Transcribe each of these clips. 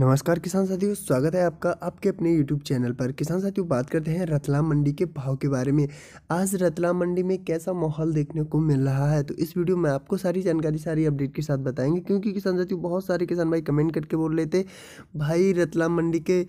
नमस्कार किसान साथियों स्वागत है आपका आपके अपने YouTube चैनल पर किसान साथियों बात करते हैं रतलाम मंडी के भाव के बारे में आज रतलाम मंडी में कैसा माहौल देखने को मिल रहा है तो इस वीडियो में आपको सारी जानकारी सारी अपडेट के साथ बताएंगे क्योंकि किसान साथियों बहुत सारे किसान भाई कमेंट करके बोल रहे थे भाई रतलाम मंडी के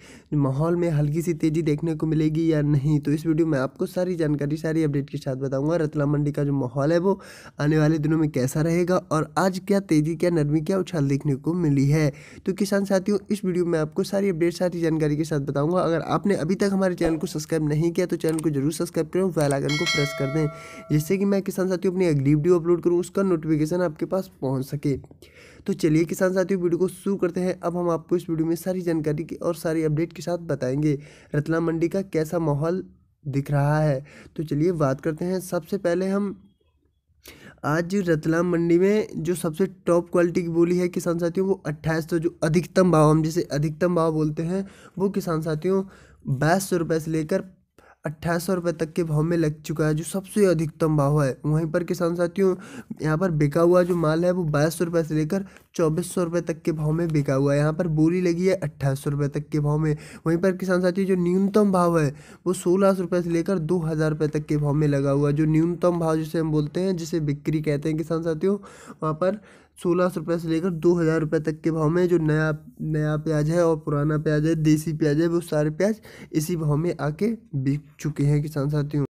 माहौल में हल्की सी तेज़ी देखने को मिलेगी या नहीं तो इस वीडियो में आपको सारी जानकारी सारी अपडेट के साथ बताऊँगा रतलाम मंडी का जो माहौल है वो आने वाले दिनों में कैसा रहेगा और आज क्या तेज़ी क्या नरमी क्या उछाल देखने को मिली है तो किसान साथियों इस इस वीडियो में आपको सारी अपडेट सारी जानकारी के साथ बताऊंगा अगर आपने अभी तक हमारे चैनल को सब्सक्राइब नहीं किया तो चैनल को जरूर सब्सक्राइब करें बेल आइकन को प्रेस कर दें जिससे कि मैं किसान साथियों अपनी अगली वीडियो अपलोड करूँ उसका नोटिफिकेशन आपके पास पहुँच सके तो चलिए किसान साथियों वीडियो को शुरू करते हैं अब हम आपको इस वीडियो में सारी जानकारी की और सारी अपडेट के साथ बताएंगे रतला मंडी का कैसा माहौल दिख रहा है तो चलिए बात करते हैं सबसे पहले हम आज रतलाम मंडी में जो सबसे टॉप क्वालिटी की बोली है किसान साथियों वो अट्ठाईस सौ तो जो अधिकतम भाव हम जिसे अधिकतम भाव बोलते हैं वो किसान साथियों बाईस सौ रुपये से लेकर अट्ठाईस सौ रुपये तक के भाव में लग चुका है जो सबसे अधिकतम भाव है वहीं पर किसान साथियों यहाँ पर बिका हुआ जो माल है वो बाईस सौ रुपये से लेकर चौबीस सौ रुपये तक के भाव में बिका हुआ है यहाँ पर बोरी लगी है अट्ठाईस सौ रुपये तक के भाव में वहीं पर किसान साथियों जो न्यूनतम भाव है वो सोलह सौ रुपये से लेकर दो हज़ार रुपये तक के भाव में लगा हुआ है जो न्यूनतम भाव जिसे हम बोलते हैं जिसे बिक्री कहते हैं किसान साथियों वहाँ पर सोलह सौ रुपये से लेकर दो हज़ार रुपये तक के भाव में जो नया नया प्याज है और पुराना प्याज है देसी प्याज है वो सारे प्याज इसी भाव में आके बिक चुके हैं किसान साथियों